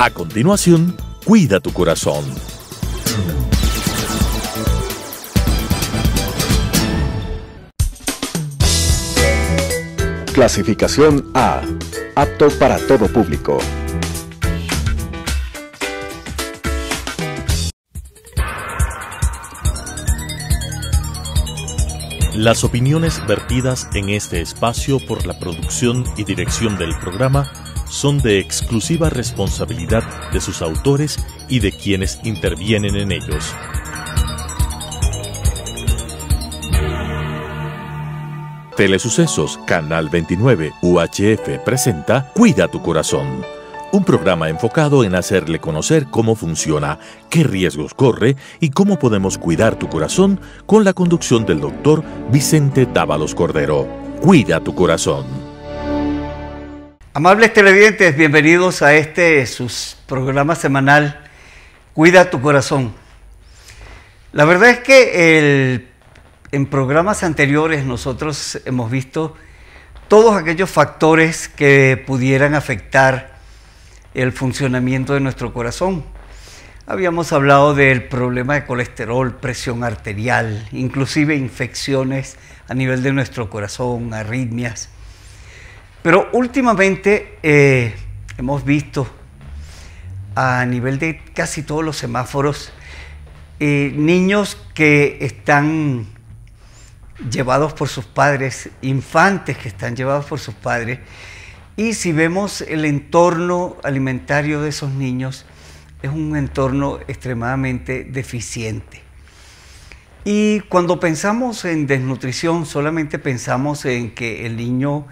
A continuación, cuida tu corazón. Clasificación A. Apto para todo público. Las opiniones vertidas en este espacio por la producción y dirección del programa son de exclusiva responsabilidad de sus autores y de quienes intervienen en ellos. Telesucesos, Canal 29, UHF presenta Cuida tu corazón. Un programa enfocado en hacerle conocer cómo funciona, qué riesgos corre y cómo podemos cuidar tu corazón con la conducción del doctor Vicente Dávalos Cordero. Cuida tu corazón. Amables televidentes, bienvenidos a este su programa semanal Cuida tu corazón. La verdad es que en programas anteriores nosotros hemos visto todos aquellos factores que pudieran afectar el funcionamiento de nuestro corazón. Habíamos hablado del problema de colesterol, presión arterial, inclusive infecciones a nivel de nuestro corazón, arritmias. Pero últimamente eh, hemos visto a nivel de casi todos los semáforos eh, niños que están llevados por sus padres, infantes que están llevados por sus padres. Y si vemos el entorno alimentario de esos niños, es un entorno extremadamente deficiente. Y cuando pensamos en desnutrición, solamente pensamos en que el niño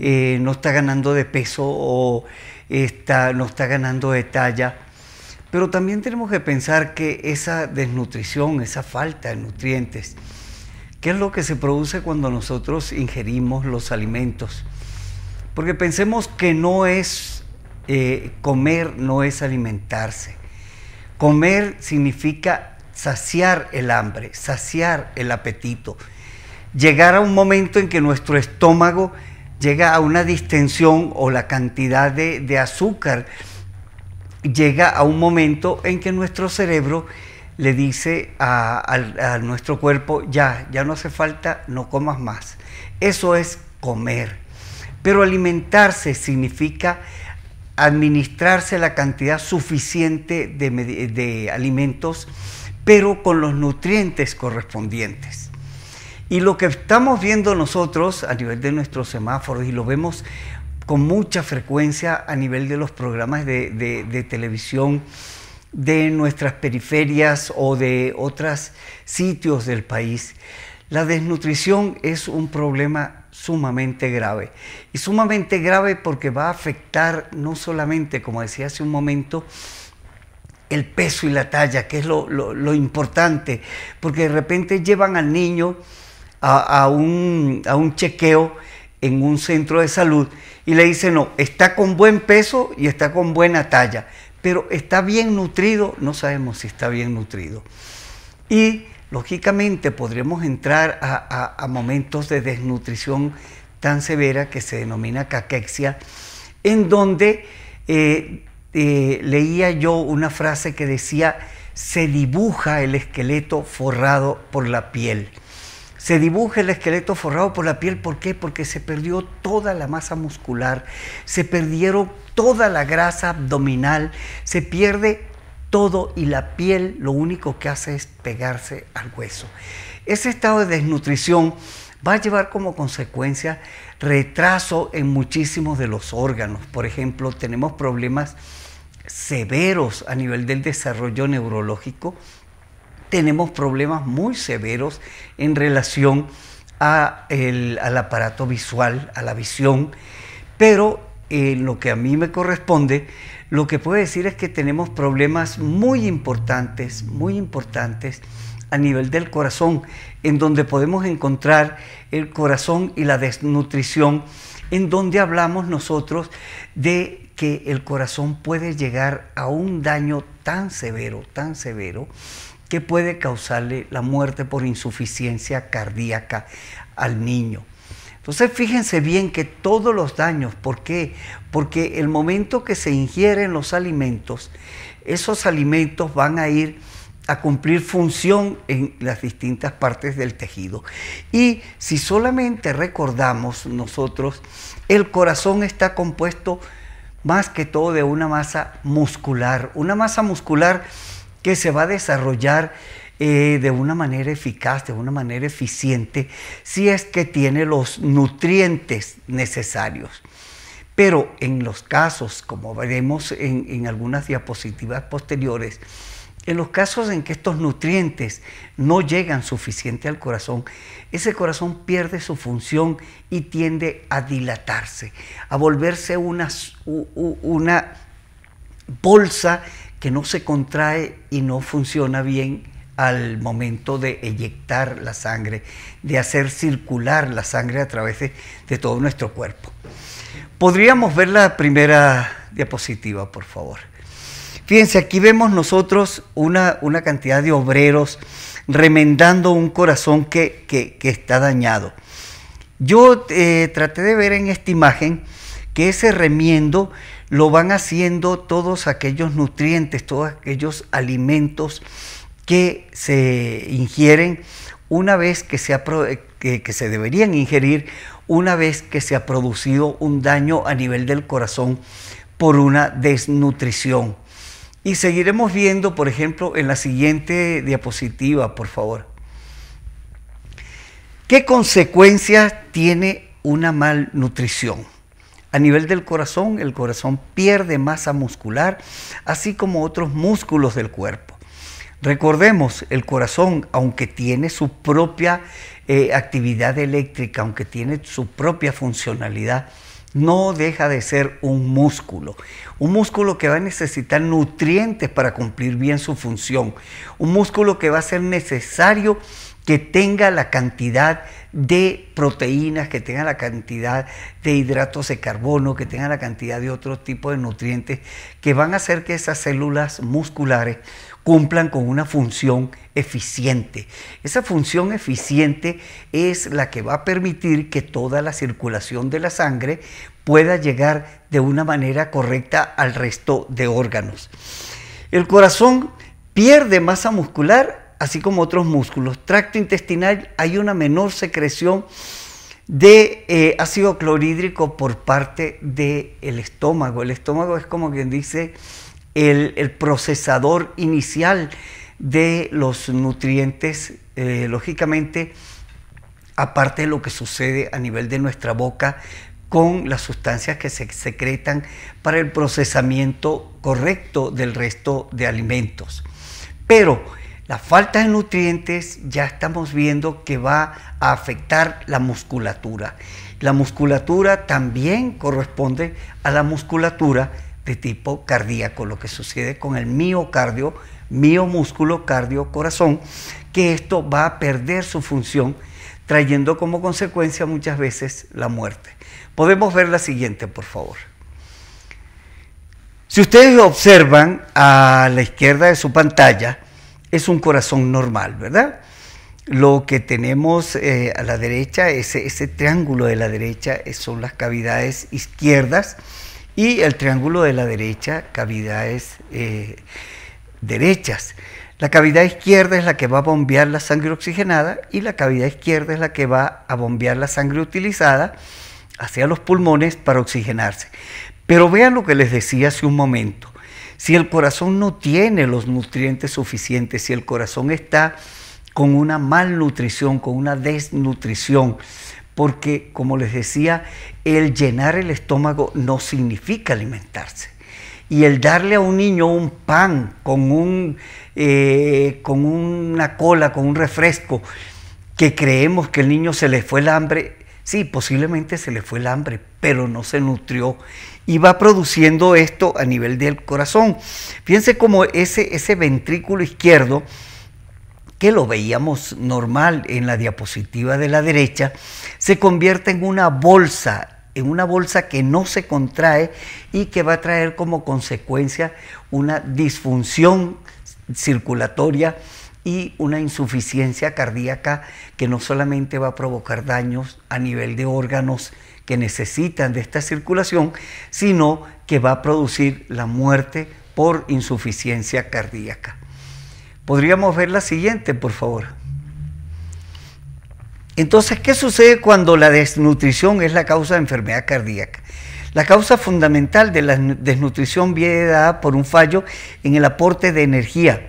eh, no está ganando de peso o está, no está ganando de talla. Pero también tenemos que pensar que esa desnutrición, esa falta de nutrientes, ¿qué es lo que se produce cuando nosotros ingerimos los alimentos? Porque pensemos que no es eh, comer, no es alimentarse. Comer significa saciar el hambre, saciar el apetito, llegar a un momento en que nuestro estómago llega a una distensión o la cantidad de, azúcar llega a un momento en que nuestro cerebro le dice a, nuestro cuerpo, ya, ya no hace falta, no comas más. Eso es comer. Pero alimentarse significa administrarse la cantidad suficiente de alimentos, pero con los nutrientes correspondientes. Y lo que estamos viendo nosotros a nivel de nuestros semáforos, y lo vemos con mucha frecuencia a nivel de los programas de, televisión de nuestras periferias o de otros sitios del país, la desnutrición es un problema sumamente grave. Y sumamente grave porque va a afectar no solamente, como decía hace un momento, el peso y la talla, que es lo importante, porque de repente llevan al niño a, un, chequeo en un centro de salud y le dice, no, está con buen peso y está con buena talla, pero está bien nutrido, no sabemos si está bien nutrido. Y lógicamente podremos entrar a, momentos de desnutrición tan severa que se denomina caquexia, en donde eh, eh, leía yo una frase que decía, se dibuja el esqueleto forrado por la piel. Se dibuja el esqueleto forrado por la piel. ¿Por qué? Porque se perdió toda la masa muscular, se perdieron toda la grasa abdominal, se pierde todo y la piel lo único que hace es pegarse al hueso. Ese estado de desnutrición va a llevar como consecuencia retraso en muchísimos de los órganos. Por ejemplo, tenemos problemas severos a nivel del desarrollo neurológico tenemos problemas muy severos en relación al aparato visual, a la visión, pero en eh, lo que a mí me corresponde, lo que puedo decir es que tenemos problemas muy importantes, muy importantes a nivel del corazón, en donde podemos encontrar el corazón y la desnutrición, en donde hablamos nosotros de que el corazón puede llegar a un daño tan severo, tan severo, que puede causarle la muerte por insuficiencia cardíaca al niño. Entonces fíjense bien que todos los daños, ¿por qué? Porque el momento que se ingieren los alimentos, esos alimentos van a ir a cumplir función en las distintas partes del tejido. Y si solamente recordamos nosotros, el corazón está compuesto más que todo de una masa muscular, una masa muscular que se va a desarrollar eh, de una manera eficaz, de una manera eficiente, si es que tiene los nutrientes necesarios. Pero en los casos, como veremos en, algunas diapositivas posteriores, en los casos en que estos nutrientes no llegan suficiente al corazón, ese corazón pierde su función y tiende a dilatarse, a volverse una bolsa que no se contrae y no funciona bien al momento de eyectar la sangre, de hacer circular la sangre a través de, todo nuestro cuerpo. Podríamos ver la primera diapositiva, por favor. Fíjense, aquí vemos nosotros una, cantidad de obreros remendando un corazón que, está dañado. Yo eh, traté de ver en esta imagen que ese remiendo lo van haciendo todos aquellos nutrientes, todos aquellos alimentos que se ingieren una vez que se, eh, se deberían ingerir una vez que se ha producido un daño a nivel del corazón por una desnutrición. Y seguiremos viendo, por ejemplo, en la siguiente diapositiva, por favor. ¿Qué consecuencias tiene una malnutrición? A nivel del corazón, el corazón pierde masa muscular, así como otros músculos del cuerpo. Recordemos, el corazón, aunque tiene su propia eh, actividad eléctrica, aunque tiene su propia funcionalidad, no deja de ser un músculo, un músculo que va a necesitar nutrientes para cumplir bien su función, un músculo que va a ser necesario que tenga la cantidad de proteínas, que tenga la cantidad de hidratos de carbono, que tenga la cantidad de otro tipo de nutrientes que van a hacer que esas células musculares cumplan con una función eficiente. Esa función eficiente es la que va a permitir que toda la circulación de la sangre pueda llegar de una manera correcta al resto de órganos. El corazón pierde masa muscular así como otros músculos. Tracto intestinal hay una menor secreción de eh, ácido clorhídrico por parte del estómago. El estómago es como quien dice el, procesador inicial de los nutrientes, eh, lógicamente, aparte de lo que sucede a nivel de nuestra boca con las sustancias que se secretan para el procesamiento correcto del resto de alimentos. Pero la falta de nutrientes ya estamos viendo que va a afectar la musculatura. La musculatura también corresponde a la musculatura de tipo cardíaco, lo que sucede con el miocardio, miomúsculo, cardio, corazón, que esto va a perder su función, trayendo como consecuencia muchas veces la muerte. Podemos ver la siguiente, por favor. Si ustedes observan a la izquierda de su pantalla, es un corazón normal, ¿verdad? Lo que tenemos eh, a la derecha, ese, ese triángulo de la derecha, eh, son las cavidades izquierdas y el triángulo de la derecha, cavidades eh, derechas. La cavidad izquierda es la que va a bombear la sangre oxigenada y la cavidad izquierda es la que va a bombear la sangre utilizada hacia los pulmones para oxigenarse. Pero vean lo que les decía hace un momento. Si el corazón no tiene los nutrientes suficientes, si el corazón está con una malnutrición, con una desnutrición, porque como les decía, el llenar el estómago no significa alimentarse. Y el darle a un niño un pan con, un, eh, con una cola, con un refresco, que creemos que el niño se le fue el hambre, sí, posiblemente se le fue el hambre, pero no se nutrió y va produciendo esto a nivel del corazón. Fíjense cómo ese, ese ventrículo izquierdo, que lo veíamos normal en la diapositiva de la derecha, se convierte en una bolsa en una bolsa que no se contrae y que va a traer como consecuencia una disfunción circulatoria y una insuficiencia cardíaca que no solamente va a provocar daños a nivel de órganos que necesitan de esta circulación, sino que va a producir la muerte por insuficiencia cardíaca. Podríamos ver la siguiente, por favor. Entonces, ¿qué sucede cuando la desnutrición es la causa de enfermedad cardíaca? La causa fundamental de la desnutrición viene dada por un fallo en el aporte de energía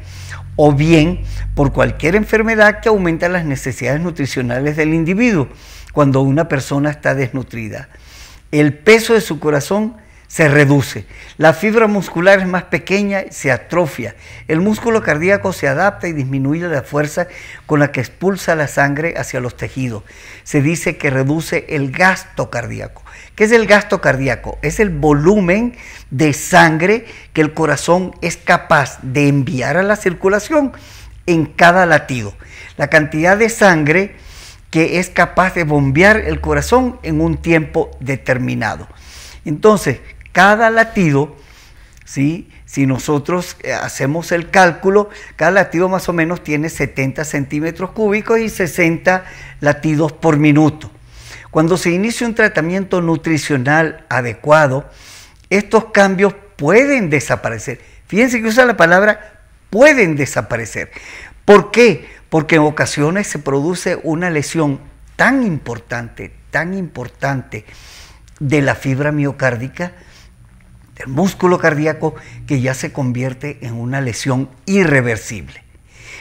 o bien por cualquier enfermedad que aumenta las necesidades nutricionales del individuo cuando una persona está desnutrida. El peso de su corazón se reduce. La fibra muscular es más pequeña, se atrofia. El músculo cardíaco se adapta y disminuye la fuerza con la que expulsa la sangre hacia los tejidos. Se dice que reduce el gasto cardíaco. ¿Qué es el gasto cardíaco? Es el volumen de sangre que el corazón es capaz de enviar a la circulación en cada latido. La cantidad de sangre que es capaz de bombear el corazón en un tiempo determinado. Entonces, cada latido, si nosotros eh, hacemos el cálculo, cada latido más o menos tiene 70 centímetros cúbicos y 60 latidos por minuto. Cuando se inicia un tratamiento nutricional adecuado, estos cambios pueden desaparecer. Fíjense que usa la palabra pueden desaparecer. ¿Por qué? Porque en ocasiones se produce una lesión tan importante, tan importante de la fibra miocárdica, el músculo cardíaco que ya se convierte en una lesión irreversible.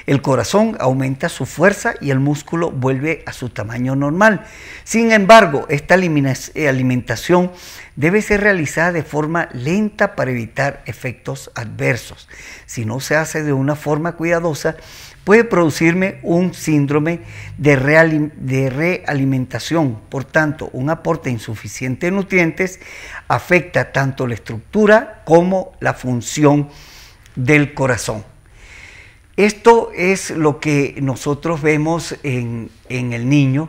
El corazón aumenta su fuerza y el músculo vuelve a su tamaño normal. Sin embargo, esta eh, alimentación debe ser realizada de forma lenta para evitar efectos adversos. Si no se hace de una forma cuidadosa, puede producirme un síndrome de, realimentación. Por tanto, un aporte insuficiente de nutrientes afecta tanto la estructura como la función del corazón. Esto es lo que nosotros vemos en, el niño,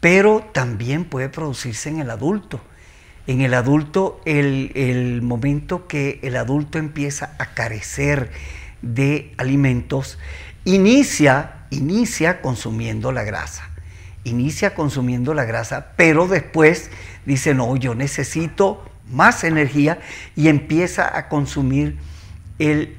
pero también puede producirse en el adulto. En el adulto, el, momento que el adulto empieza a carecer de alimentos, inicia, inicia consumiendo la grasa. Inicia consumiendo la grasa, pero después dice, no, yo necesito más energía y empieza a consumir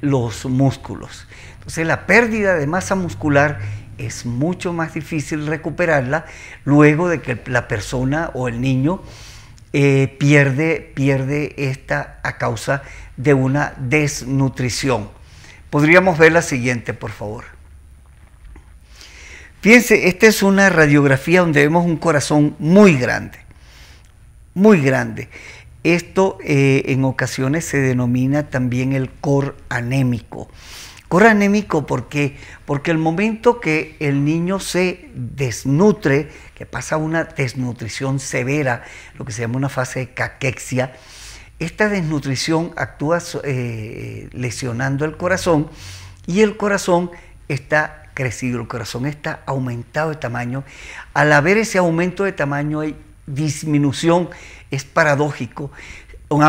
los músculos. Entonces la pérdida de masa muscular es mucho más difícil recuperarla luego de que la persona o el niño eh, pierde, pierde esta a causa de una desnutrición. Podríamos ver la siguiente, por favor. Fíjense, esta es una radiografía donde vemos un corazón muy grande, muy grande. Esto eh, en ocasiones se denomina también el cor anémico. Cor anémico ¿por Porque el momento que el niño se desnutre, que pasa una desnutrición severa, lo que se llama una fase de caquexia, esta desnutrición actúa eh, lesionando el corazón y el corazón está crecido, el corazón está aumentado de tamaño. Al haber ese aumento de tamaño hay disminución, es paradójico. Un,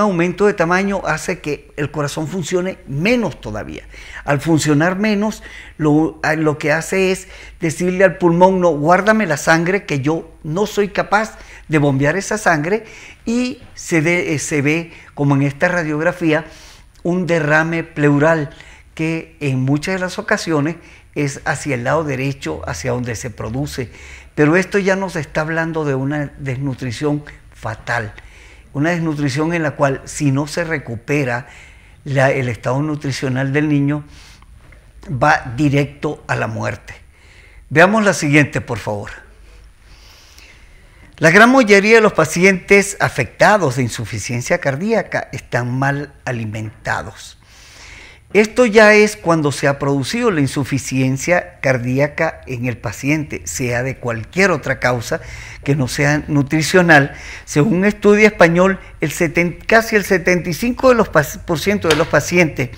aumento de tamaño hace que el corazón funcione menos todavía. Al funcionar menos, lo, que hace es decirle al pulmón, no, guárdame la sangre, que yo no soy capaz de bombear esa sangre, y se, eh, se ve, como en esta radiografía, un derrame pleural que en muchas de las ocasiones es hacia el lado derecho, hacia donde se produce. Pero esto ya nos está hablando de una desnutrición fatal, una desnutrición en la cual si no se recupera el estado nutricional del niño, va directo a la muerte. Veamos la siguiente, por favor. La gran mayoría de los pacientes afectados de insuficiencia cardíaca están mal alimentados. Esto ya es cuando se ha producido la insuficiencia cardíaca en el paciente, sea de cualquier otra causa que no sea nutricional. Según un estudio español, casi el 75% de los pacientes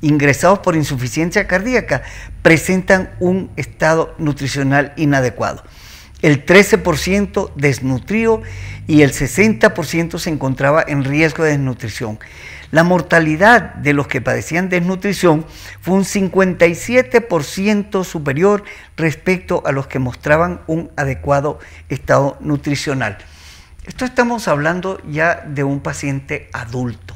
ingresados por insuficiencia cardíaca presentan un estado nutricional inadecuado el 13% desnutrido y el 60% se encontraba en riesgo de desnutrición. La mortalidad de los que padecían desnutrición fue un 57% superior respecto a los que mostraban un adecuado estado nutricional. Esto estamos hablando ya de un paciente adulto.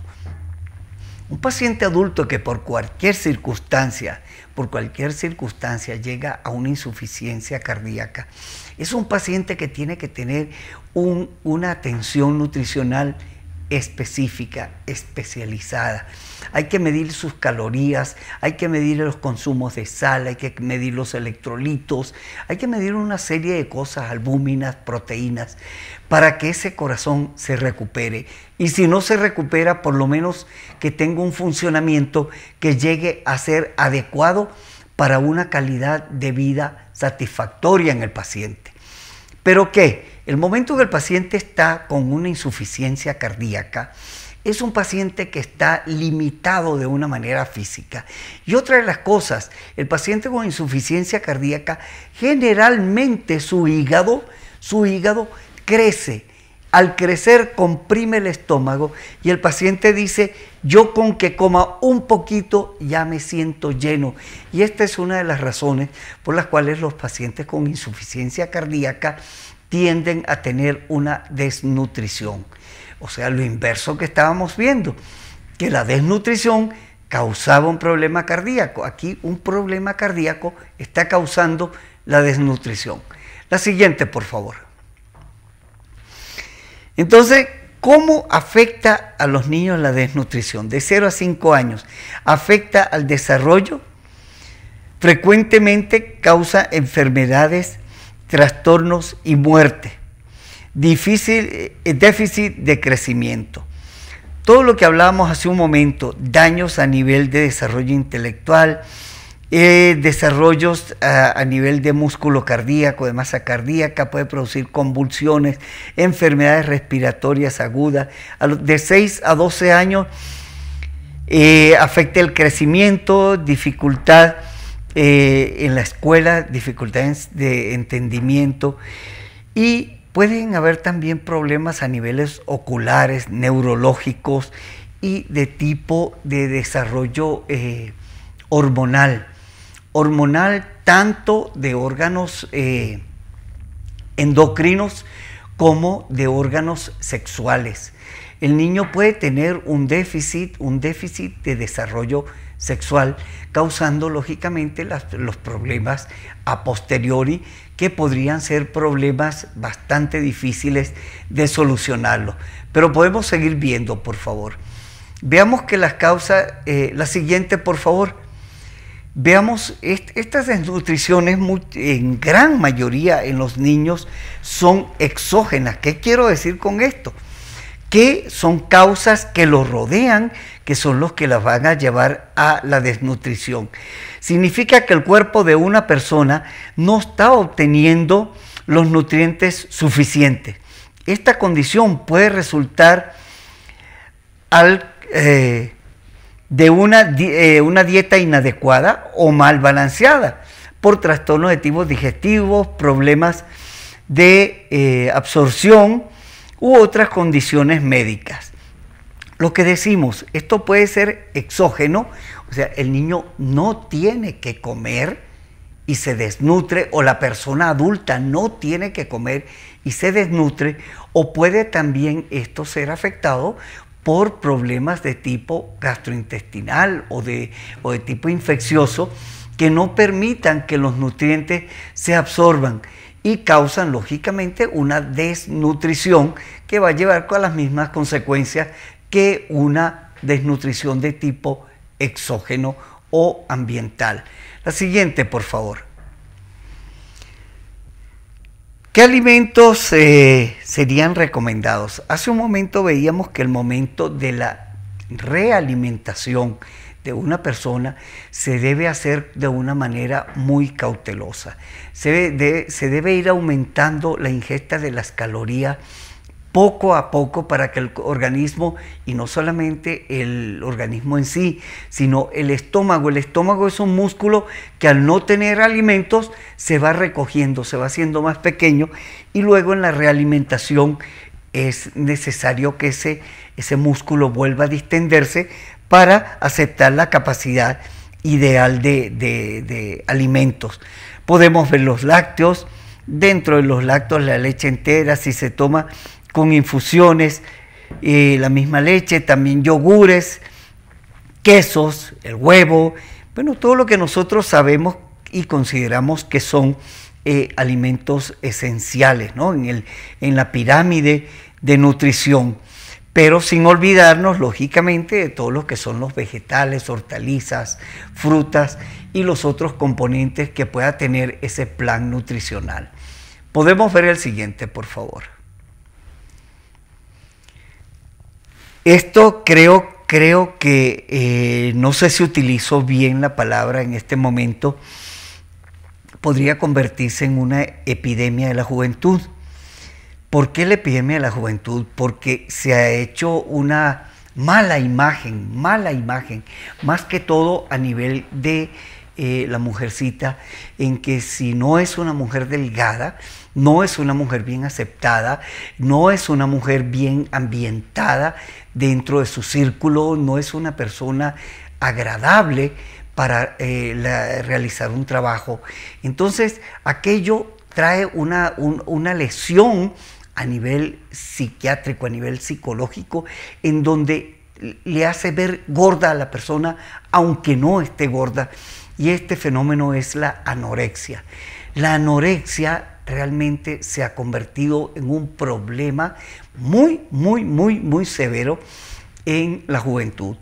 Un paciente adulto que por cualquier circunstancia, por cualquier circunstancia llega a una insuficiencia cardíaca, es un paciente que tiene que tener una atención nutricional específica, especializada. Hay que medir sus calorías, hay que medir los consumos de sal, hay que medir los electrolitos, hay que medir una serie de cosas, albúminas, proteínas, para que ese corazón se recupere. Y si no se recupera, por lo menos que tenga un funcionamiento que llegue a ser adecuado para una calidad de vida satisfactoria en el paciente. Pero ¿qué? El momento que el paciente está con una insuficiencia cardíaca, es un paciente que está limitado de una manera física. Y otra de las cosas, el paciente con insuficiencia cardíaca, generalmente su hígado, su hígado crece al crecer comprime el estómago y el paciente dice, yo con que coma un poquito ya me siento lleno. Y esta es una de las razones por las cuales los pacientes con insuficiencia cardíaca tienden a tener una desnutrición. O sea, lo inverso que estábamos viendo, que la desnutrición causaba un problema cardíaco. Aquí un problema cardíaco está causando la desnutrición. La siguiente, por favor. Entonces, ¿cómo afecta a los niños la desnutrición? De 0 a 5 años, ¿afecta al desarrollo? Frecuentemente causa enfermedades, trastornos y muerte. Difícil, eh, déficit de crecimiento. Todo lo que hablábamos hace un momento, daños a nivel de desarrollo intelectual, eh, desarrollos ah, a, nivel de músculo cardíaco, de masa cardíaca, puede producir convulsiones, enfermedades respiratorias agudas. de 6 a 12 años eh, afecta el crecimiento, dificultad eh, en la escuela, dificultades de entendimiento y pueden haber también problemas a niveles oculares, neurológicos y de tipo de desarrollo hormonal hormonal tanto de órganos eh, endocrinos como de órganos sexuales. El niño puede tener un déficit, un déficit de desarrollo sexual, causando lógicamente los problemas a posteriori que podrían ser problemas bastante difíciles de solucionarlo. Pero podemos seguir viendo, por favor. Veamos que las causas, eh, la siguiente, por favor Veamos, estas desnutriciones en gran mayoría en los niños son exógenas. ¿Qué quiero decir con esto? Que son causas que los rodean, que son los que las van a llevar a la desnutrición. Significa que el cuerpo de una persona no está obteniendo los nutrientes suficientes. Esta condición puede resultar al... Eh, de una, eh, una dieta inadecuada o mal balanceada por trastornos de tipo digestivos, problemas de eh, absorción u otras condiciones médicas. Lo que decimos, esto puede ser exógeno, o sea, el niño no tiene que comer y se desnutre, o la persona adulta no tiene que comer y se desnutre, o puede también esto ser afectado por problemas de tipo gastrointestinal o de, o de tipo infeccioso que no permitan que los nutrientes se absorban y causan lógicamente una desnutrición que va a llevar con las mismas consecuencias que una desnutrición de tipo exógeno o ambiental. La siguiente, por favor. ¿Qué alimentos eh, serían recomendados? Hace un momento veíamos que el momento de la realimentación de una persona se debe hacer de una manera muy cautelosa. Se debe, se debe ir aumentando la ingesta de las calorías poco a poco para que el organismo, y no solamente el organismo en sí, sino el estómago, el estómago es un músculo que al no tener alimentos se va recogiendo, se va haciendo más pequeño y luego en la realimentación es necesario que ese, ese músculo vuelva a distenderse para aceptar la capacidad ideal de, de alimentos. Podemos ver los lácteos, dentro de los lácteos la leche entera, si se toma con infusiones, eh, la misma leche, también yogures, quesos, el huevo, bueno, todo lo que nosotros sabemos y consideramos que son eh, alimentos esenciales ¿no? en, en la pirámide de nutrición. Pero sin olvidarnos, lógicamente, de todos los que son los vegetales, hortalizas, frutas y los otros componentes que pueda tener ese plan nutricional. Podemos ver el siguiente, por favor. Esto creo, creo que eh, no sé si utilizo bien la palabra en este momento, podría convertirse en una epidemia de la juventud. ¿Por qué la epidemia de la juventud? Porque se ha hecho una mala imagen, mala imagen, más que todo a nivel de eh, la mujercita en que si no es una mujer delgada, no es una mujer bien aceptada, no es una mujer bien ambientada dentro de su círculo, no es una persona agradable para eh, realizar un trabajo. Entonces, aquello trae una, una lesión a nivel psiquiátrico, a nivel psicológico, en donde le hace ver gorda a la persona, aunque no esté gorda. Y este fenómeno es la anorexia. La anorexia realmente se ha convertido en un problema muy, muy, muy, muy severo en la juventud.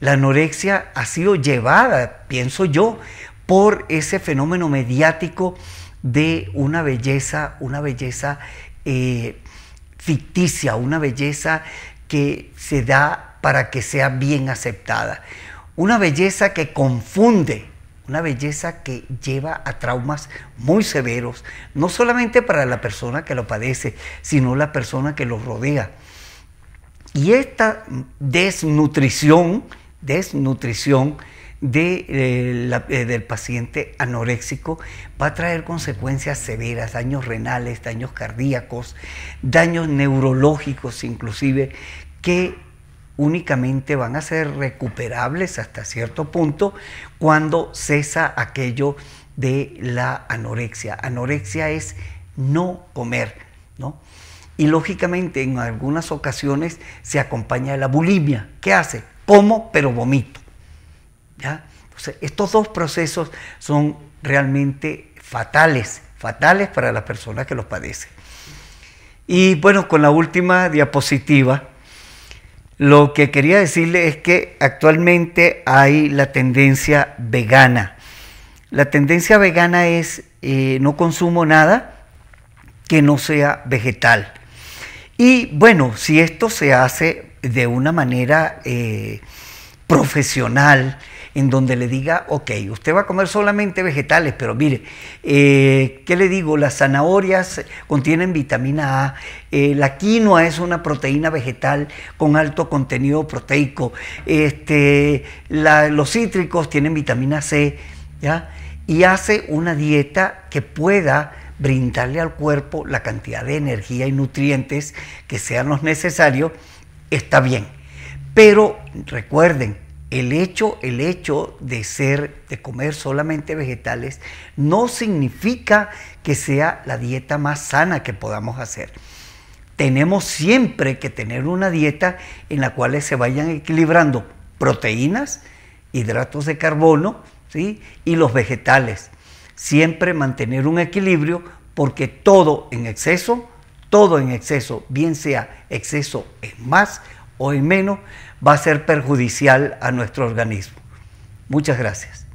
La anorexia ha sido llevada, pienso yo, por ese fenómeno mediático de una belleza, una belleza eh, ficticia, una belleza que se da para que sea bien aceptada. Una belleza que confunde una belleza que lleva a traumas muy severos, no solamente para la persona que lo padece, sino la persona que lo rodea. Y esta desnutrición, desnutrición de, eh, la, eh, del paciente anoréxico va a traer consecuencias severas, daños renales, daños cardíacos, daños neurológicos inclusive, que únicamente van a ser recuperables hasta cierto punto cuando cesa aquello de la anorexia. Anorexia es no comer, ¿no? Y lógicamente en algunas ocasiones se acompaña de la bulimia. ¿Qué hace? Como pero vomito. estos dos procesos son realmente fatales, fatales para las personas que los padecen. Y bueno, con la última diapositiva lo que quería decirle es que actualmente hay la tendencia vegana. La tendencia vegana es eh, no consumo nada que no sea vegetal. Y bueno, si esto se hace de una manera eh, profesional, en donde le diga, ok, usted va a comer solamente vegetales, pero mire, eh, ¿qué le digo? Las zanahorias contienen vitamina A, eh, la quinoa es una proteína vegetal con alto contenido proteico, este, los cítricos tienen vitamina C, ¿ya? Y hace una dieta que pueda brindarle al cuerpo la cantidad de energía y nutrientes que sean los necesarios, está bien. Pero recuerden, el hecho, el hecho de ser, de comer solamente vegetales, no significa que sea la dieta más sana que podamos hacer. Tenemos siempre que tener una dieta en la cual se vayan equilibrando proteínas, hidratos de carbono ¿sí? y los vegetales. Siempre mantener un equilibrio porque todo en exceso, todo en exceso, bien sea exceso en más o en menos, va a ser perjudicial a nuestro organismo. Muchas gracias.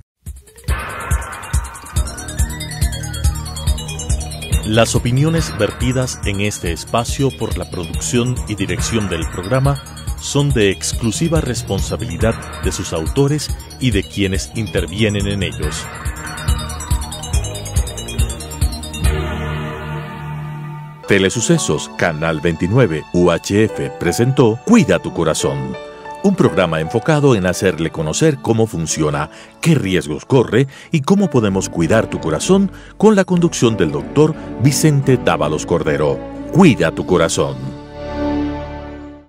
Las opiniones vertidas en este espacio por la producción y dirección del programa son de exclusiva responsabilidad de sus autores y de quienes intervienen en ellos. Telesucesos, Canal 29, UHF presentó Cuida tu corazón, un programa enfocado en hacerle conocer cómo funciona, qué riesgos corre y cómo podemos cuidar tu corazón con la conducción del doctor Vicente Dávalos Cordero. Cuida tu corazón.